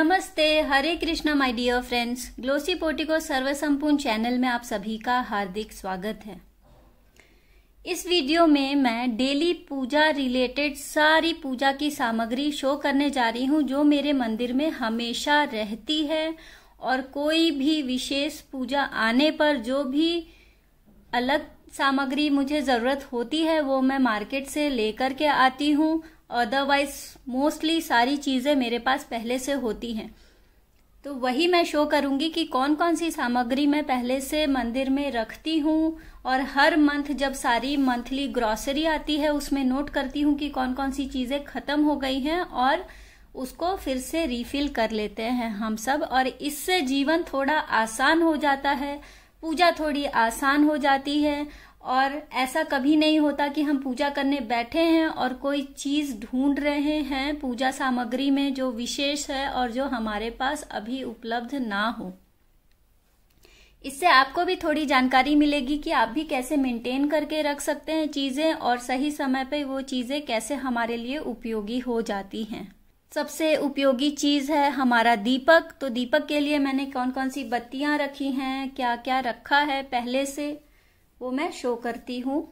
नमस्ते Hare Krishna my dear friends glossy पोटिको संपूर्ण चैनल में आप सभी का हार्दिक स्वागत है इस वीडियो में मैं डेली पूजा रिलेटेड सारी पूजा की सामग्री शो करने जा रही हूँ जो मेरे मंदिर में हमेशा रहती है और कोई भी विशेष पूजा आने पर जो भी अलग सामग्री मुझे ज़रूरत होती है वो मैं मार्केट से लेकर के आती हूँ अदरवाइज मोस्टली सारी चीज़ें मेरे पास पहले से होती हैं तो वही मैं शो करूंगी कि कौन कौन सी सामग्री मैं पहले से मंदिर में रखती हूँ और हर मंथ जब सारी मंथली ग्रॉसरी आती है उसमें नोट करती हूँ कि कौन कौन सी चीज़ें ख़त्म हो गई हैं और उसको फिर से रिफिल कर लेते हैं हम सब और इससे जीवन थोड़ा आसान हो जाता है पूजा थोड़ी आसान हो जाती है और ऐसा कभी नहीं होता कि हम पूजा करने बैठे हैं और कोई चीज ढूंढ रहे हैं पूजा सामग्री में जो विशेष है और जो हमारे पास अभी उपलब्ध ना हो इससे आपको भी थोड़ी जानकारी मिलेगी कि आप भी कैसे मेंटेन करके रख सकते हैं चीजें और सही समय पे वो चीजें कैसे हमारे लिए उपयोगी हो जाती हैं सबसे उपयोगी चीज है हमारा दीपक तो दीपक के लिए मैंने कौन कौन सी बत्तियां रखी हैं क्या क्या रखा है पहले से वो मैं शो करती हूँ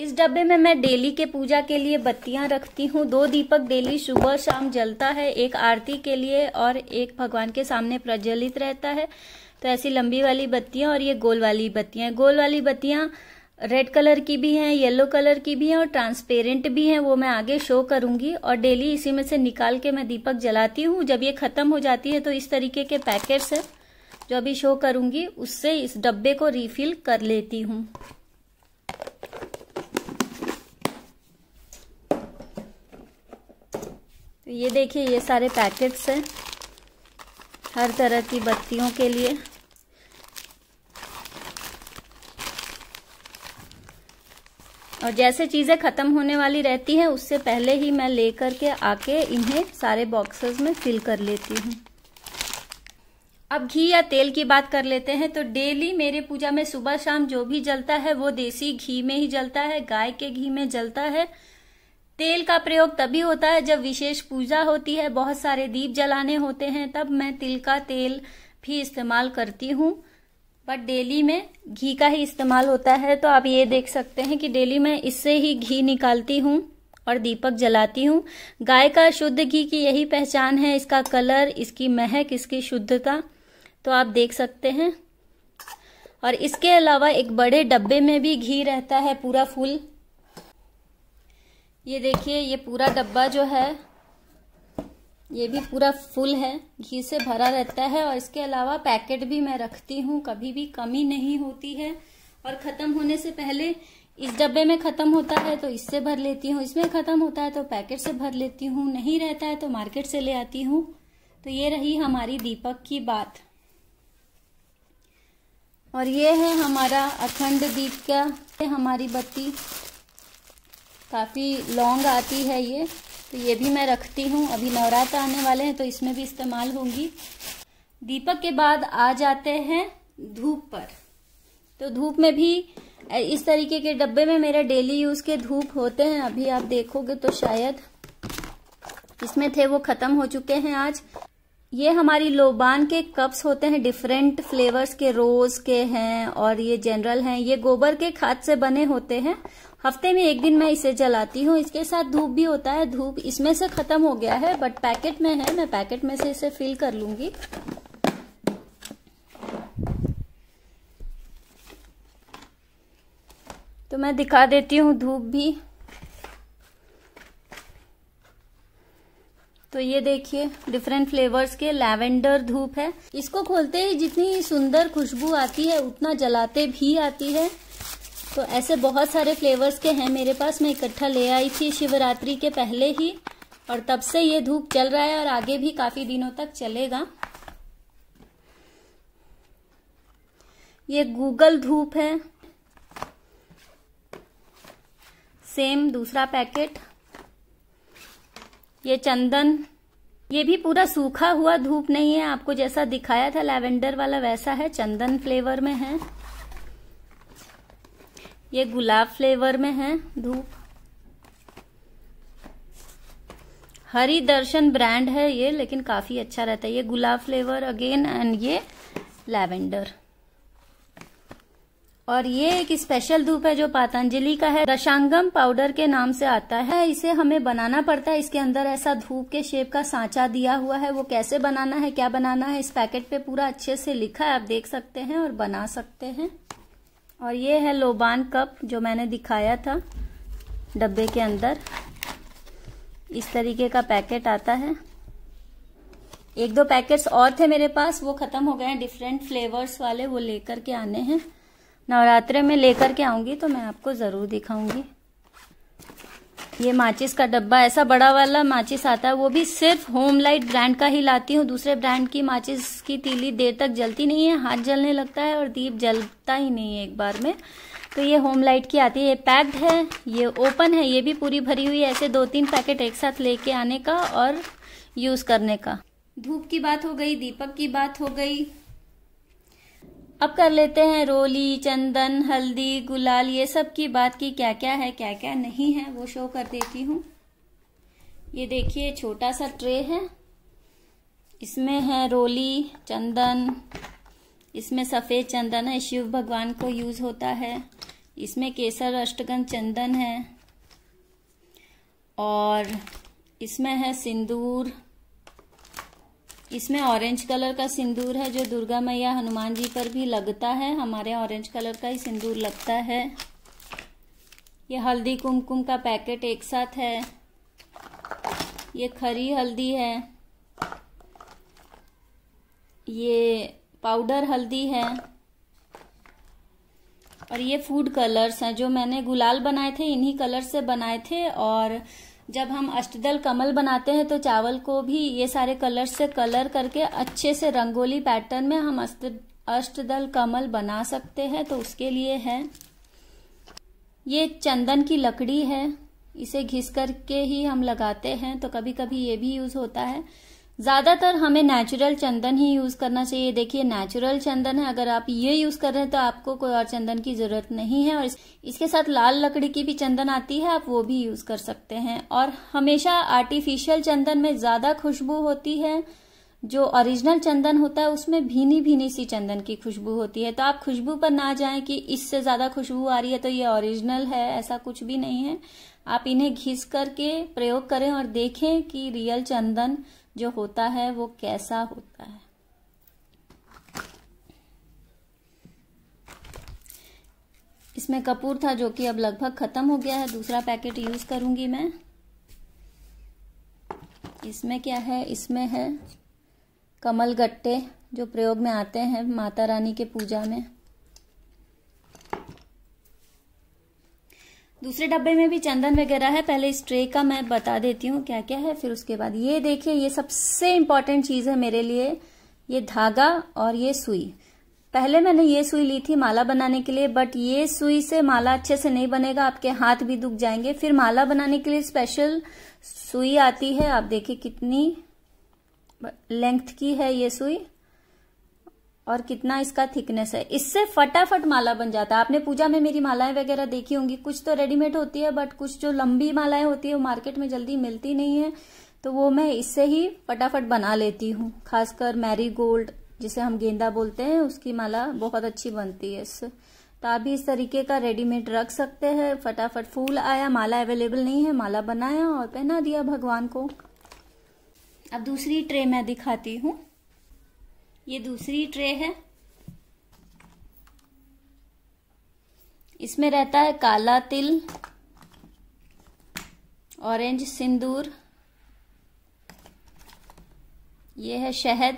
इस डब्बे में मैं डेली के पूजा के लिए बत्तियां रखती हूँ दो दीपक डेली सुबह शाम जलता है एक आरती के लिए और एक भगवान के सामने प्रज्वलित रहता है तो ऐसी लंबी वाली बत्तियां और ये गोल वाली बत्तियां गोल वाली बत्तियां रेड कलर की भी हैं येलो कलर की भी हैं और ट्रांसपेरेंट भी हैं वो मैं आगे शो करूंगी और डेली इसी में से निकाल के मैं दीपक जलाती हूँ जब ये ख़त्म हो जाती है तो इस तरीके के पैकेट्स है जो अभी शो करूंगी उससे इस डब्बे को रिफिल कर लेती हूँ तो ये देखिए ये सारे पैकेट्स हैं हर तरह की बत्तियों के लिए और जैसे चीज़ें ख़त्म होने वाली रहती हैं उससे पहले ही मैं लेकर के आके इन्हें सारे बॉक्सेस में फिल कर लेती हूँ अब घी या तेल की बात कर लेते हैं तो डेली मेरे पूजा में सुबह शाम जो भी जलता है वो देसी घी में ही जलता है गाय के घी में जलता है तेल का प्रयोग तभी होता है जब विशेष पूजा होती है बहुत सारे दीप जलाने होते हैं तब मैं तिल का तेल भी इस्तेमाल करती हूँ बट डेली में घी का ही इस्तेमाल होता है तो आप ये देख सकते हैं कि डेली मैं इससे ही घी निकालती हूँ और दीपक जलाती हूँ गाय का शुद्ध घी की यही पहचान है इसका कलर इसकी महक इसकी शुद्धता तो आप देख सकते हैं और इसके अलावा एक बड़े डब्बे में भी घी रहता है पूरा फुल ये देखिए ये पूरा डब्बा जो है ये भी पूरा फुल है घी से भरा रहता है और इसके अलावा पैकेट भी मैं रखती हूँ कभी भी कमी नहीं होती है और ख़त्म होने से पहले इस डब्बे में ख़त्म होता है तो इससे भर लेती हूँ इसमें ख़त्म होता है तो पैकेट से भर लेती हूँ नहीं रहता है तो मार्केट से ले आती हूँ तो ये रही हमारी दीपक की बात और ये है हमारा अखंड दीप का हमारी बत्ती काफ़ी लॉन्ग आती है ये तो ये भी मैं रखती हूँ अभी नवरात्र आने वाले हैं तो इसमें भी इस्तेमाल होंगी दीपक के बाद आ जाते हैं धूप पर तो धूप में भी इस तरीके के डब्बे में मेरे डेली यूज के धूप होते हैं अभी आप देखोगे तो शायद इसमें थे वो खत्म हो चुके हैं आज ये हमारी लोबान के कप्स होते हैं डिफरेंट फ्लेवर्स के रोज के हैं और ये जनरल हैं ये गोबर के खाद से बने होते हैं हफ्ते में एक दिन मैं इसे जलाती हूँ इसके साथ धूप भी होता है धूप इसमें से खत्म हो गया है बट पैकेट में है मैं पैकेट में से इसे फिल कर लूंगी तो मैं दिखा देती हूँ धूप भी तो ये देखिए डिफरेंट फ्लेवर्स के लैवेंडर धूप है इसको खोलते ही जितनी सुंदर खुशबू आती है उतना जलाते भी आती है तो ऐसे बहुत सारे फ्लेवर्स के हैं मेरे पास मैं इकट्ठा ले आई थी शिवरात्रि के पहले ही और तब से ये धूप चल रहा है और आगे भी काफी दिनों तक चलेगा ये गूगल धूप है सेम दूसरा पैकेट ये चंदन ये भी पूरा सूखा हुआ धूप नहीं है आपको जैसा दिखाया था लैवेंडर वाला वैसा है चंदन फ्लेवर में है ये गुलाब फ्लेवर में है धूप हरी दर्शन ब्रांड है ये लेकिन काफी अच्छा रहता है ये गुलाब फ्लेवर अगेन एंड ये लैवेंडर और ये एक स्पेशल धूप है जो पातंजलि का है दशांगम पाउडर के नाम से आता है इसे हमें बनाना पड़ता है इसके अंदर ऐसा धूप के शेप का सांचा दिया हुआ है वो कैसे बनाना है क्या बनाना है इस पैकेट पे पूरा अच्छे से लिखा है आप देख सकते हैं और बना सकते हैं और ये है लोबान कप जो मैंने दिखाया था डब्बे के अंदर इस तरीके का पैकेट आता है एक दो पैकेट्स और थे मेरे पास वो ख़त्म हो गए हैं डिफरेंट फ्लेवर्स वाले वो लेकर के आने हैं नवरात्रे में लेकर के आऊंगी तो मैं आपको ज़रूर दिखाऊंगी ये माचिस का डब्बा ऐसा बड़ा वाला माचिस आता है वो भी सिर्फ होम लाइट ब्रांड का ही लाती हूँ दूसरे ब्रांड की माचिस की तीली देर तक जलती नहीं है हाथ जलने लगता है और दीप जलता ही नहीं है एक बार में तो ये होम लाइट की आती है ये पैक्ड है ये ओपन है ये भी पूरी भरी हुई है ऐसे दो तीन पैकेट एक साथ लेके आने का और यूज़ करने का धूप की बात हो गई दीपक की बात हो गई अब कर लेते हैं रोली चंदन हल्दी गुलाल ये सब की बात की क्या क्या है क्या क्या नहीं है वो शो कर देती हूँ ये देखिए छोटा सा ट्रे है इसमें है रोली चंदन इसमें सफ़ेद चंदन है शिव भगवान को यूज़ होता है इसमें केसर अष्टगन चंदन है और इसमें है सिंदूर इसमें ऑरेंज कलर का सिंदूर है जो दुर्गा मैया हनुमान जी पर भी लगता है हमारे ऑरेंज कलर का ही सिंदूर लगता है ये हल्दी कुमकुम का पैकेट एक साथ है ये खरी हल्दी है ये पाउडर हल्दी है और ये फूड कलर्स हैं जो मैंने गुलाल बनाए थे इन्हीं कलर से बनाए थे और जब हम अष्टदल कमल बनाते हैं तो चावल को भी ये सारे कलर से कलर करके अच्छे से रंगोली पैटर्न में हम अष्ट अष्टदल कमल बना सकते हैं तो उसके लिए है ये चंदन की लकड़ी है इसे घिस करके ही हम लगाते हैं तो कभी कभी ये भी यूज होता है ज़्यादातर हमें नेचुरल चंदन ही यूज़ करना चाहिए देखिए नेचुरल चंदन है अगर आप ये यूज़ कर रहे हैं तो आपको कोई और चंदन की ज़रूरत नहीं है और इसके साथ लाल लकड़ी की भी चंदन आती है आप वो भी यूज़ कर सकते हैं और हमेशा आर्टिफिशियल चंदन में ज़्यादा खुशबू होती है जो ओरिजिनल चंदन होता है उसमें भीनी भीनी सी चंदन की खुशबू होती है तो आप खुशबू पर ना जाएं कि इससे ज़्यादा खुशबू आ रही है तो ये ओरिजिनल है ऐसा कुछ भी नहीं है आप इन्हें घिस करके प्रयोग करें और देखें कि रियल चंदन जो होता है वो कैसा होता है इसमें कपूर था जो कि अब लगभग खत्म हो गया है दूसरा पैकेट यूज करूंगी मैं इसमें क्या है इसमें है कमल गट्टे जो प्रयोग में आते हैं माता रानी के पूजा में दूसरे डब्बे में भी चंदन वगैरह है पहले इस ट्रे का मैं बता देती हूँ क्या क्या है फिर उसके बाद ये देखिए ये सबसे इम्पोर्टेंट चीज़ है मेरे लिए ये धागा और ये सुई पहले मैंने ये सुई ली थी माला बनाने के लिए बट ये सुई से माला अच्छे से नहीं बनेगा आपके हाथ भी दुख जाएंगे फिर माला बनाने के लिए स्पेशल सुई आती है आप देखिए कितनी लेंथ की है ये सुई और कितना इसका थिकनेस है इससे फटाफट माला बन जाता है आपने पूजा में मेरी मालाएं वगैरह देखी होंगी कुछ तो रेडीमेड होती है बट कुछ जो लंबी मालाएं होती है वो मार्केट में जल्दी मिलती नहीं है तो वो मैं इससे ही फटाफट बना लेती हूँ खासकर मैरी गोल्ड जिसे हम गेंदा बोलते हैं उसकी माला बहुत अच्छी बनती है इससे तो आप भी इस तरीके का रेडीमेड रख सकते हैं फटाफट फूल आया माला अवेलेबल नहीं है माला बनाया और पहना दिया भगवान को अब दूसरी ट्रे मैं दिखाती हूँ ये दूसरी ट्रे है इसमें रहता है काला तिल ऑरेंज सिंदूर ये है शहद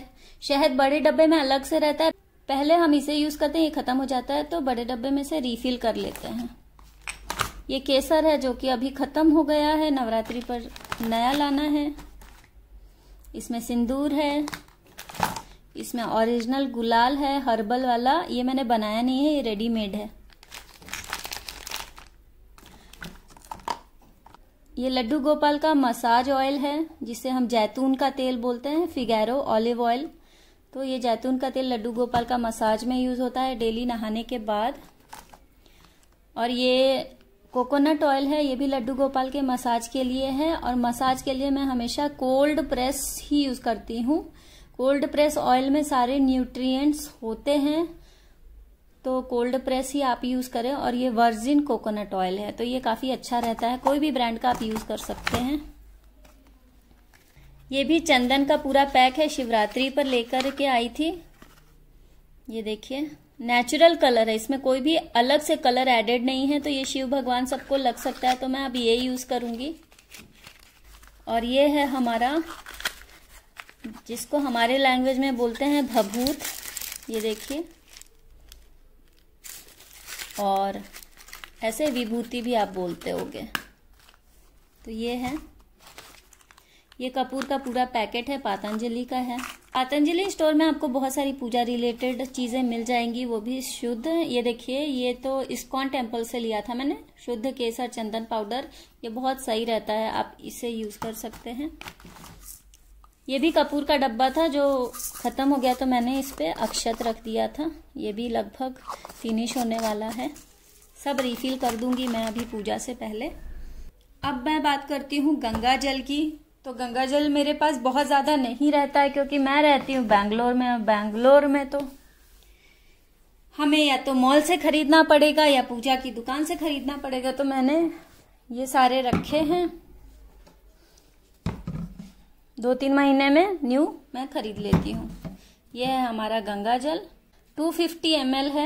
शहद बड़े डब्बे में अलग से रहता है पहले हम इसे यूज करते हैं ये खत्म हो जाता है तो बड़े डब्बे में से रिफिल कर लेते हैं ये केसर है जो कि अभी खत्म हो गया है नवरात्रि पर नया लाना है इसमें सिंदूर है इसमें ओरिजिनल गुलाल है हर्बल वाला ये मैंने बनाया नहीं है ये रेडीमेड है ये लड्डू गोपाल का मसाज ऑयल है जिसे हम जैतून का तेल बोलते हैं फिगैरो ऑलिव ऑयल तो ये जैतून का तेल लड्डू गोपाल का मसाज में यूज़ होता है डेली नहाने के बाद और ये कोकोनट ऑयल है ये भी लड्डू गोपाल के मसाज के लिए है और मसाज के लिए मैं हमेशा कोल्ड प्रेस ही यूज़ करती हूँ कोल्ड प्रेस ऑयल में सारे न्यूट्रिएंट्स होते हैं तो कोल्ड प्रेस ही आप यूज़ करें और ये वर्जिन कोकोनट ऑयल है तो ये काफ़ी अच्छा रहता है कोई भी ब्रांड का आप यूज़ कर सकते हैं ये भी चंदन का पूरा पैक है शिवरात्रि पर लेकर के आई थी ये देखिए नेचुरल कलर है इसमें कोई भी अलग से कलर एडेड नहीं है तो ये शिव भगवान सबको लग सकता है तो मैं अब ये यूज़ करूंगी और ये है हमारा जिसको हमारे लैंग्वेज में बोलते हैं भभूत ये देखिए और ऐसे विभूति भी आप बोलते होगे तो ये है ये कपूर का पूरा पैकेट है पातंजलि का है पातंजलि स्टोर में आपको बहुत सारी पूजा रिलेटेड चीज़ें मिल जाएंगी वो भी शुद्ध ये देखिए ये तो इस्कॉन टेम्पल से लिया था मैंने शुद्ध केसर चंदन पाउडर ये बहुत सही रहता है आप इसे यूज़ कर सकते हैं ये भी कपूर का डब्बा था जो ख़त्म हो गया तो मैंने इस पर अक्षत रख दिया था ये भी लगभग फिनिश होने वाला है सब रिफ़िल कर दूंगी मैं अभी पूजा से पहले अब मैं बात करती हूँ गंगा जल की तो गंगा जल मेरे पास बहुत ज़्यादा नहीं रहता है क्योंकि मैं रहती हूँ बैंगलोर में बैंगलोर में तो हमें या तो मॉल से ख़रीदना पड़ेगा या पूजा की दुकान से ख़रीदना पड़ेगा तो मैंने ये सारे रखे हैं दो तीन महीने में न्यू मैं खरीद लेती हूँ यह है हमारा गंगा जल टू फिफ्टी एम है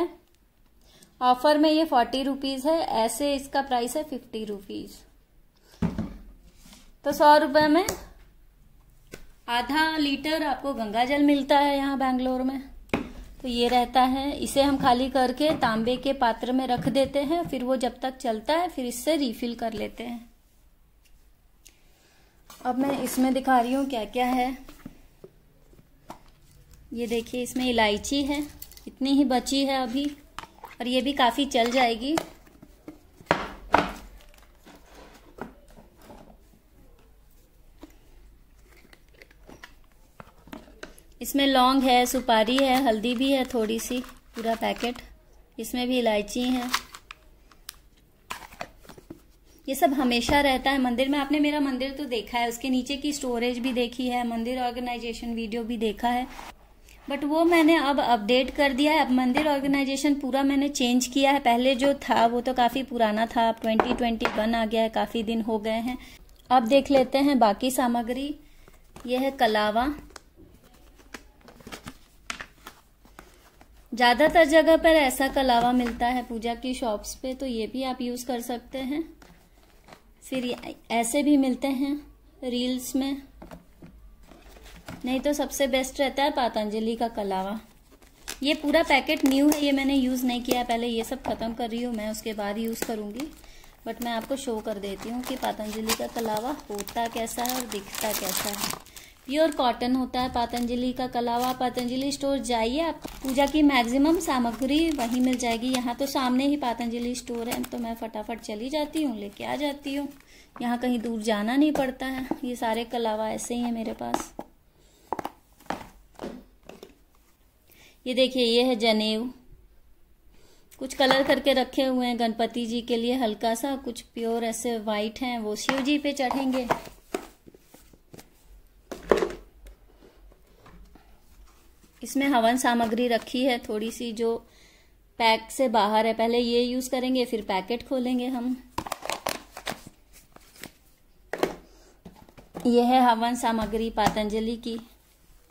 ऑफर में ये फोर्टी रुपीज़ है ऐसे इसका प्राइस है फिफ्टी रुपीज़ तो सौ रुपये में आधा लीटर आपको गंगा जल मिलता है यहाँ बैंगलोर में तो ये रहता है इसे हम खाली करके तांबे के पात्र में रख देते हैं फिर वो जब तक चलता है फिर इससे रिफिल कर लेते हैं अब मैं इसमें दिखा रही हूँ क्या क्या है ये देखिए इसमें इलायची है इतनी ही बची है अभी और ये भी काफ़ी चल जाएगी इसमें लौंग है सुपारी है हल्दी भी है थोड़ी सी पूरा पैकेट इसमें भी इलायची है ये सब हमेशा रहता है मंदिर में आपने मेरा मंदिर तो देखा है उसके नीचे की स्टोरेज भी देखी है मंदिर ऑर्गेनाइजेशन वीडियो भी देखा है बट वो मैंने अब अपडेट कर दिया है अब मंदिर ऑर्गेनाइजेशन पूरा मैंने चेंज किया है पहले जो था वो तो काफ़ी पुराना था अब वन आ गया है काफ़ी दिन हो गए हैं अब देख लेते हैं बाकी सामग्री यह है कलावा ज़्यादातर जगह पर ऐसा कलावा मिलता है पूजा की शॉप्स पे तो ये भी आप यूज़ कर सकते हैं फिर ऐसे भी मिलते हैं रील्स में नहीं तो सबसे बेस्ट रहता है पातंजलि का कलावा ये पूरा पैकेट न्यू है ये मैंने यूज़ नहीं किया पहले ये सब ख़त्म कर रही हूँ मैं उसके बाद यूज़ करूँगी बट मैं आपको शो कर देती हूँ कि पातंजलि का कलावा होता कैसा है और दिखता कैसा है प्योर कॉटन होता है पतंजलि का कलावा पतंजलि स्टोर जाइए आप पूजा की मैक्सिमम सामग्री वहीं मिल जाएगी यहाँ तो सामने ही पतंजलि स्टोर है तो मैं फटाफट चली जाती हूँ लेके आ जाती हूँ यहाँ कहीं दूर जाना नहीं पड़ता है ये सारे कलावा ऐसे ही है मेरे पास ये देखिए ये है जनेऊ कुछ कलर करके रखे हुए हैं गणपति जी के लिए हल्का सा कुछ प्योर ऐसे वाइट हैं वो शिव जी पे चढ़ेंगे इसमें हवन सामग्री रखी है थोड़ी सी जो पैक से बाहर है पहले ये यूज करेंगे फिर पैकेट खोलेंगे हम यह है हवन सामग्री पतंजलि की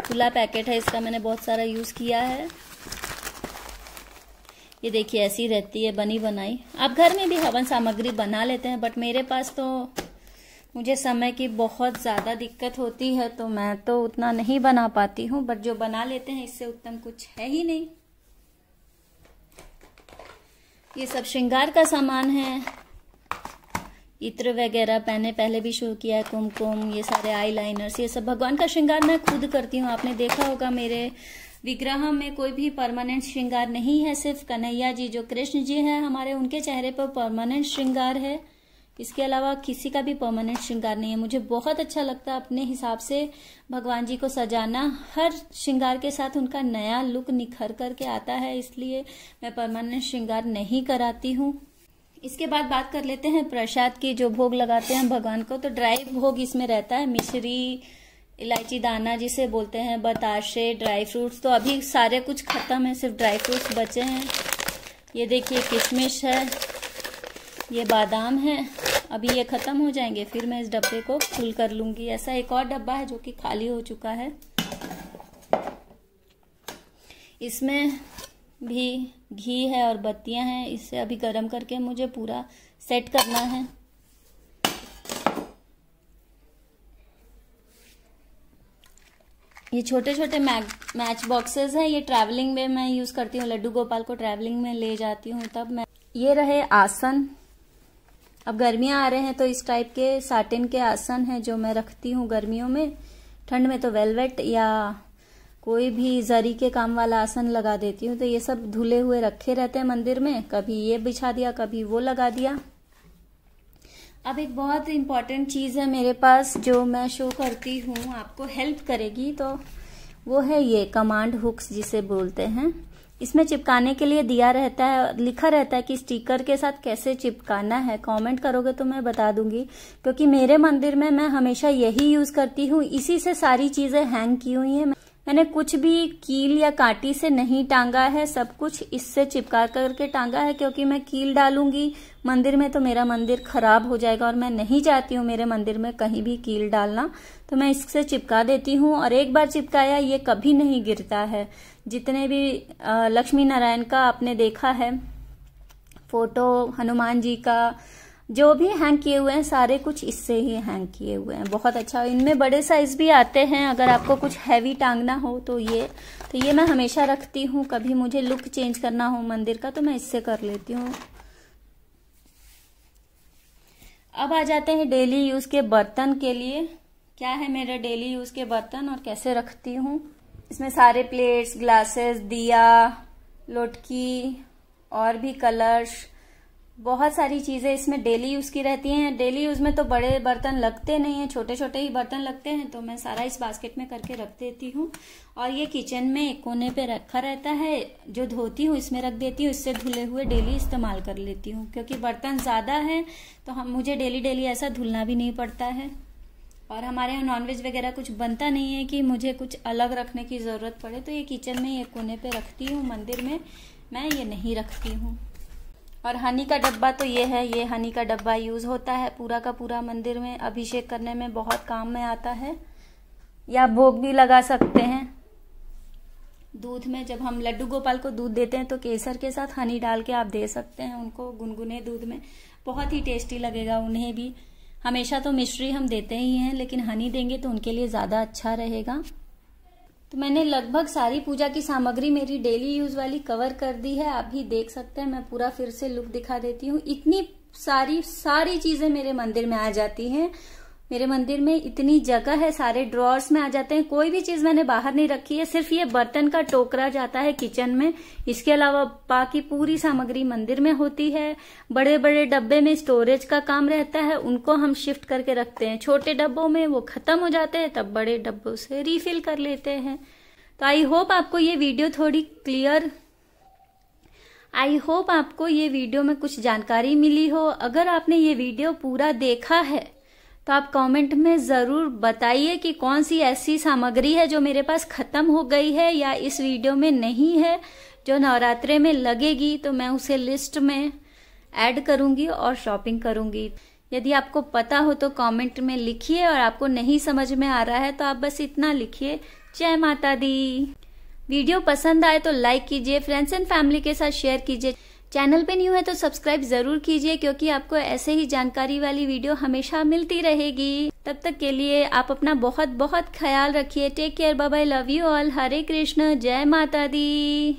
खुला पैकेट है इसका मैंने बहुत सारा यूज किया है ये देखिए ऐसी रहती है बनी बनाई आप घर में भी हवन सामग्री बना लेते हैं बट मेरे पास तो मुझे समय की बहुत ज़्यादा दिक्कत होती है तो मैं तो उतना नहीं बना पाती हूँ बट जो बना लेते हैं इससे उत्तम कुछ है ही नहीं ये सब श्रृंगार का सामान है इत्र वगैरह मैंने पहले भी शुरू किया है कुमकुम ये सारे आई लाइनर्स ये सब भगवान का श्रृंगार मैं खुद करती हूँ आपने देखा होगा मेरे विग्रह में कोई भी परमानेंट श्रृंगार नहीं है सिर्फ कन्हैया जी जो कृष्ण जी हैं हमारे उनके चेहरे पर परमानेंट श्रृंगार है इसके अलावा किसी का भी परमानेंट श्रृंगार नहीं है मुझे बहुत अच्छा लगता है अपने हिसाब से भगवान जी को सजाना हर श्रृंगार के साथ उनका नया लुक निखर करके आता है इसलिए मैं परमानेंट श्रृंगार नहीं कराती हूँ इसके बाद बात कर लेते हैं प्रसाद की जो भोग लगाते हैं भगवान को तो ड्राई भोग इसमें रहता है मिश्री इलायची दाना जिसे बोलते हैं बताशे ड्राई फ्रूट्स तो अभी सारे कुछ खत्म है सिर्फ ड्राई फ्रूट्स बचे हैं ये देखिए किशमिश है ये बादाम है अभी ये ख़त्म हो जाएंगे फिर मैं इस डब्बे को फुल कर लूँगी ऐसा एक और डब्बा है जो कि खाली हो चुका है इसमें भी घी है और बत्तियां हैं इसे अभी गर्म करके मुझे पूरा सेट करना है ये छोटे छोटे मैच बॉक्सेस हैं ये ट्रैवलिंग में मैं यूज़ करती हूँ लड्डू गोपाल को ट्रैवलिंग में ले जाती हूँ तब मैं ये रहे आसन अब गर्मियां आ रहे हैं तो इस टाइप के साटिन के आसन हैं जो मैं रखती हूँ गर्मियों में ठंड में तो वेलवेट या कोई भी जरी के काम वाला आसन लगा देती हूँ तो ये सब धुले हुए रखे रहते हैं मंदिर में कभी ये बिछा दिया कभी वो लगा दिया अब एक बहुत इम्पॉर्टेंट चीज़ है मेरे पास जो मैं शो करती हूँ आपको हेल्प करेगी तो वो है ये कमांड हुक्स जिसे बोलते हैं इसमें चिपकाने के लिए दिया रहता है लिखा रहता है कि स्टिकर के साथ कैसे चिपकाना है कमेंट करोगे तो मैं बता दूंगी क्योंकि मेरे मंदिर में मैं हमेशा यही यूज करती हूँ इसी से सारी चीजें हैंग की हुई है मैंने कुछ भी कील या कांटी से नहीं टांगा है सब कुछ इससे चिपका करके टांगा है क्योंकि मैं कील डालूंगी मंदिर में तो मेरा मंदिर खराब हो जाएगा और मैं नहीं चाहती हूँ मेरे मंदिर में कहीं भी कील डालना तो मैं इससे चिपका देती हूँ और एक बार चिपकाया ये कभी नहीं गिरता है जितने भी लक्ष्मी नारायण का आपने देखा है फोटो हनुमान जी का जो भी हैंग किए हुए हैं सारे कुछ इससे ही हैंग किए हुए हैं बहुत अच्छा इनमें बड़े साइज भी आते हैं अगर आपको कुछ हैवी टांगना हो तो ये तो ये मैं हमेशा रखती हूँ कभी मुझे लुक चेंज करना हो मंदिर का तो मैं इससे कर लेती हूँ अब आ जाते हैं डेली यूज़ के बर्तन के लिए क्या है मेरा डेली यूज़ के बर्तन और कैसे रखती हूँ इसमें सारे प्लेट्स ग्लासेस दिया लोटकी और भी कलर्स बहुत सारी चीज़ें इसमें डेली यूज़ की रहती हैं डेली यूज़ में तो बड़े बर्तन लगते नहीं है छोटे छोटे ही बर्तन लगते हैं तो मैं सारा इस बास्केट में करके रख देती हूँ और ये किचन में एक कोने पे रखा रहता है जो धोती हूँ इसमें रख देती हूँ इससे धुले हुए डेली इस्तेमाल कर लेती हूँ क्योंकि बर्तन ज़्यादा है तो हम मुझे डेली डेली ऐसा धुलना भी नहीं पड़ता है और हमारे यहाँ नॉनवेज वगैरह कुछ बनता नहीं है कि मुझे कुछ अलग रखने की ज़रूरत पड़े तो ये किचन में ये कोने पे रखती हूँ मंदिर में मैं ये नहीं रखती हूँ और हनी का डब्बा तो ये है ये हनी का डब्बा यूज़ होता है पूरा का पूरा मंदिर में अभिषेक करने में बहुत काम में आता है या भोग भी लगा सकते हैं दूध में जब हम लड्डू गोपाल को दूध देते हैं तो केसर के साथ हनी डाल के आप दे सकते हैं उनको गुनगुने दूध में बहुत ही टेस्टी लगेगा उन्हें भी हमेशा तो मिश्री हम देते ही हैं लेकिन हनी देंगे तो उनके लिए ज़्यादा अच्छा रहेगा तो मैंने लगभग सारी पूजा की सामग्री मेरी डेली यूज वाली कवर कर दी है आप भी देख सकते हैं मैं पूरा फिर से लुक दिखा देती हूँ इतनी सारी सारी चीजें मेरे मंदिर में आ जाती हैं मेरे मंदिर में इतनी जगह है सारे ड्रॉर्स में आ जाते हैं कोई भी चीज मैंने बाहर नहीं रखी है सिर्फ ये बर्तन का टोकरा जाता है किचन में इसके अलावा बाकी पूरी सामग्री मंदिर में होती है बड़े बड़े डब्बे में स्टोरेज का काम रहता है उनको हम शिफ्ट करके रखते हैं छोटे डब्बों में वो खत्म हो जाते हैं तब बड़े डब्बों से रिफिल कर लेते हैं तो आई होप आपको ये वीडियो थोड़ी क्लियर आई होप आपको ये वीडियो में कुछ जानकारी मिली हो अगर आपने ये वीडियो पूरा देखा है तो आप कमेंट में ज़रूर बताइए कि कौन सी ऐसी सामग्री है जो मेरे पास ख़त्म हो गई है या इस वीडियो में नहीं है जो नवरात्रे में लगेगी तो मैं उसे लिस्ट में ऐड करूंगी और शॉपिंग करूंगी यदि आपको पता हो तो कमेंट में लिखिए और आपको नहीं समझ में आ रहा है तो आप बस इतना लिखिए जय माता दी वीडियो पसंद आए तो लाइक कीजिए फ्रेंड्स एंड फैमिली के साथ शेयर कीजिए चैनल पे न्यू है तो सब्सक्राइब जरूर कीजिए क्योंकि आपको ऐसे ही जानकारी वाली वीडियो हमेशा मिलती रहेगी तब तक के लिए आप अपना बहुत बहुत ख्याल रखिए take care bye love you all Hare Krishna जय माता दी